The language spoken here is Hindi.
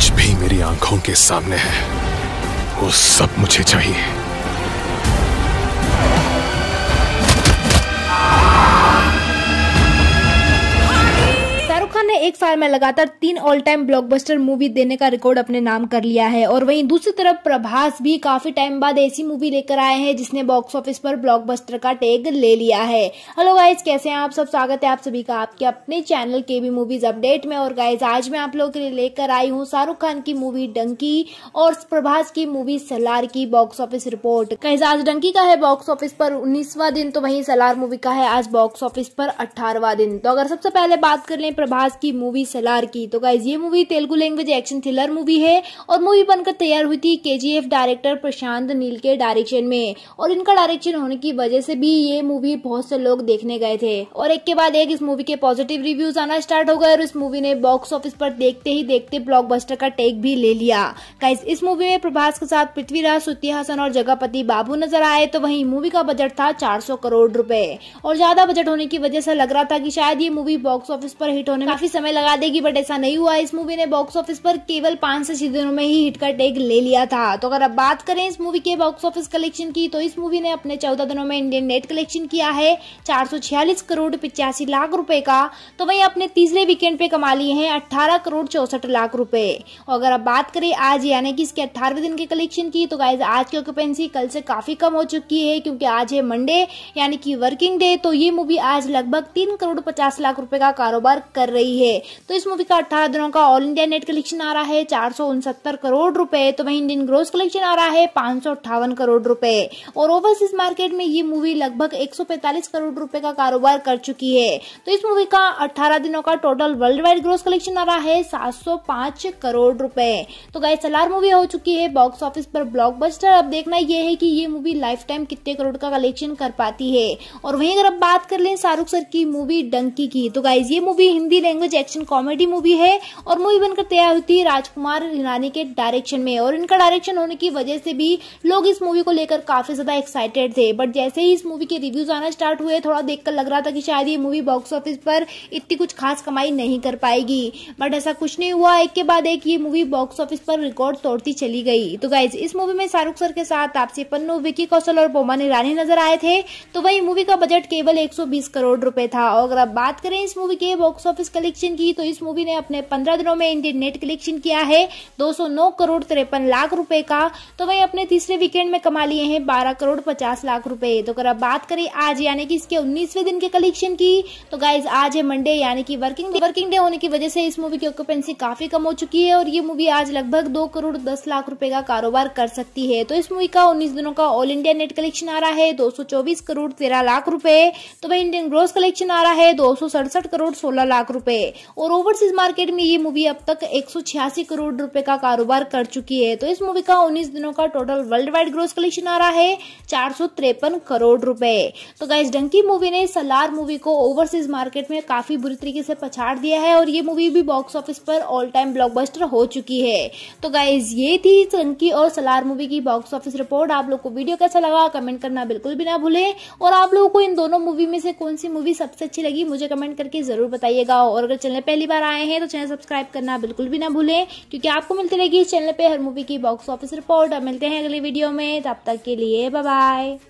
कुछ भी मेरी आंखों के सामने है वो सब मुझे चाहिए साल में लगातार तीन ऑल टाइम ब्लॉकबस्टर मूवी देने का रिकॉर्ड अपने नाम कर लिया है और वहीं दूसरी तरफ प्रभास भी काफी टाइम बाद ऐसी मूवी लेकर आए हैं जिसने बॉक्स ऑफिस पर ब्लॉकबस्टर का टैग ले लिया है हेलो गाइज कैसे हैं आप सब स्वागत है आप सभी का आपके अपने चैनल के भी मूवीज अपडेट में और गाइज आज मैं आप लोगों के लिए लेकर आई हूँ शाहरुख खान की मूवी डंकी और प्रभास की मूवी सलार की बॉक्स ऑफिस रिपोर्ट गाइज आज डंकी का है बॉक्स ऑफिस पर उन्नीसवा दिन तो वही सलार मूवी का है आज बॉक्स ऑफिस पर अठारवा दिन तो अगर सबसे पहले बात कर ले प्रभास की मूवी मूवी सलार की तो गाइज ये movie Telugu language action thriller movie है और मूवी बनकर तैयार हुई थी के डायरेक्टर प्रशांत नील के डायरेक्शन में और इनका डायरेक्शन होने की वजह से भी ये मूवी बहुत से लोग देखने गए थे और एक के बाद एक इस मूवी के पॉजिटिव रिव्यूज आना स्टार्ट हो गए और इस मूवी ने बॉक्स ऑफिस पर देखते ही देखते ब्लॉक का टेक भी ले लिया गाइज इस मूवी में प्रभास के साथ पृथ्वीराज सुतिया हसन और जगहपति बाबू नजर आए तो वही मूवी का बजट था चार करोड़ रूपए और ज्यादा बजट होने की वजह से लग रहा था की शायद ये मूवी बॉक्स ऑफिस पर हिट होने में काफी समय लगा देगी बट ऐसा नहीं हुआ इस मूवी ने बॉक्स ऑफिस पर केवल पांच से छह दिनों में ही हिट का टेक ले लिया था तो अगर अब बात करें इस मूवी के बॉक्स ऑफिस कलेक्शन की तो इस मूवी ने अपने चौदह दिनों में इंडियन नेट कलेक्शन किया है चार करोड़ पिचासी लाख रूपए का तो वही अपने तीसरे वीकेंड पे कमा लिए हैं अठारह करोड़ चौसठ लाख रूपए और अगर अब बात करें आज यानी कि इसके अठारहवें दिन के कलेक्शन की तो गाइज आज की ऑक्यूपेंसी कल से काफी कम हो चुकी है क्योंकि आज है मंडे यानी कि वर्किंग डे तो ये मूवी आज लगभग तीन करोड़ पचास लाख रुपए का कारोबार कर रही है तो इस मूवी का अठारह दिनों का ऑल इंडिया नेट कलेक्शन आ रहा है चार करोड़ रुपए तो वही इंडियन ग्रोस कलेक्शन आ रहा है पांच करोड़ रुपए और ओवरसीज मार्केट में ये मूवी लगभग एक करोड़ रुपए का कारोबार कर चुकी है तो इस मूवी का अठारह दिनों का total worldwide gross collection आ रहा है सात करोड़ रुपए तो गाय सलार मूवी हो चुकी है बॉक्स ऑफिस पर ब्लॉकबस्टर अब देखना यह है कि ये मूवी लाइफ टाइम कितने करोड़ का कलेक्शन कर पाती है और वहीं अगर अब बात कर लें शाहरुख सर की मूवी डंकी की तो गाइज ये movie Hindi language action comedy movie है और मूवी बनकर तैयार हुई थी राजकुमार हिरानी के डायरेक्शन में और इनका डायरेक्शन होने की वजह से भी लोग इस मूवी को लेकर काफी ज्यादा एक्साइटेड थे बट जैसे ही इस मूवी के रिव्यूज आना स्टार्ट हुए थोड़ा देखकर लग रहा था कि शायद ये मूवी बॉक्स ऑफिस पर इतनी कुछ खास कमाई नहीं कर पाएगी बट ऐसा कुछ नहीं हुआ एक के बाद एक ये मूवी बॉक्स ऑफिस पर रिकॉर्ड तोड़ती चली गई तो गाइज इस मूवी में शाहरुख सर के साथ आपसे पन्नू विकी कौशल और बोमान ईरानी नजर आए थे तो वही मूवी का बजट केवल 120 करोड़ रुपए था और अगर आप बात करें इस मूवी के बॉक्स ऑफिस कलेक्शन की तो इस मूवी ने अपने पंद्रह दिनों में इंडियन नेट कलेक्शन किया है 209 करोड़ तिरपन लाख रुपए का तो वही अपने तीसरे वीकेंड में कमा लिए हैं 12 करोड़ 50 लाख रुपए तो अगर अब बात करें आज यानी कि इसके 19वें दिन के कलेक्शन की तो गाइज आज है मंडे यानी कि वर्किंग वर्किंग डे होने की वजह से इस मूवी की ऑक्यूपेंसी काफी कम हो चुकी है और ये मूवी आज लगभग दो करोड़ दस लाख रुपए का कारोबार कर सकती है तो इस मूवी का उन्नीस दिनों का ऑल इंडिया नेट कलेक्शन आ रहा है दो करोड़ तेरह लाख रूपए तो वही इंडियन ग्रोस कलेक्शन आ रहा है दो करोड़ सोलह लाख रुपए और ओवरसीज मार्केट में ये मूवी अब तक एक करोड़ रुपए का कारोबार कर चुकी है तो इस मूवी का 19 दिनों का total worldwide gross collection आ रहा है चार करोड़ रुपए तो गाइज डंकी मूवी ने सलार मूवी को ओवरसीज मार्केट में काफी बुरी तरीके से पछाड़ दिया है और ये मूवी भी बॉक्स ऑफिस पर ऑल टाइम ब्लॉकबस्टर हो चुकी है तो गाइज ये थी डंकी और सलार मूवी की बॉक्स ऑफिस रिपोर्ट आप लोग को वीडियो कैसा लगा कमेंट करना बिल्कुल भी ना भूले और आप लोगों को इन दोनों मूवी में से कौन सी मूवी सबसे अच्छी लगी मुझे कमेंट करके जरूर बताइएगा और अगर चैनल चैनल पहली बार आए हैं तो चैनल सब्सक्राइब करना बिल्कुल भी ना भूलें क्योंकि आपको मिलती रहेगी इस चैनल पर हर मूवी की बॉक्स ऑफिस रिपोर्ट अब मिलते हैं अगले वीडियो में तब तक के लिए बाय